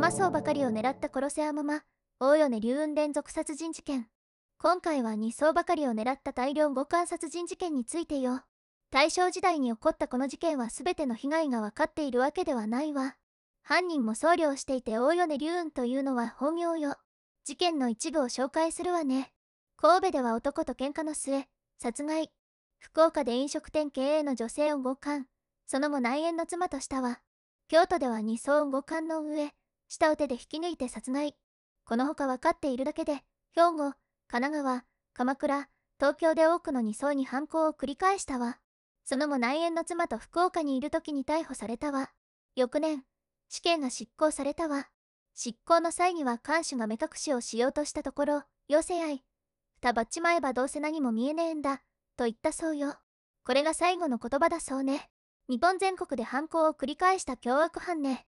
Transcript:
マソばかりを狙った殺せアまマ、大米流雲連続殺人事件。今回は2層ばかりを狙った大量強姦殺人事件についてよ。大正時代に起こったこの事件は全ての被害が分かっているわけではないわ。犯人も僧侶をしていて大米流雲というのは本業よ。事件の一部を紹介するわね。神戸では男と喧嘩の末、殺害。福岡で飲食店経営の女性を強姦。その後内縁の妻としたわ。京都では二層五感の上、下を手で引き抜いて殺害。このほか分かっているだけで、兵庫、神奈川、鎌倉、東京で多くの2層に犯行を繰り返したわ。その後内縁の妻と福岡にいる時に逮捕されたわ。翌年、死刑が執行されたわ。執行の際には看守が目隠しをしようとしたところ、寄せ合い。蓋ばっちまえばどうせ何も見えねえんだ、と言ったそうよ。これが最後の言葉だそうね。日本全国で犯行を繰り返した凶悪犯ね。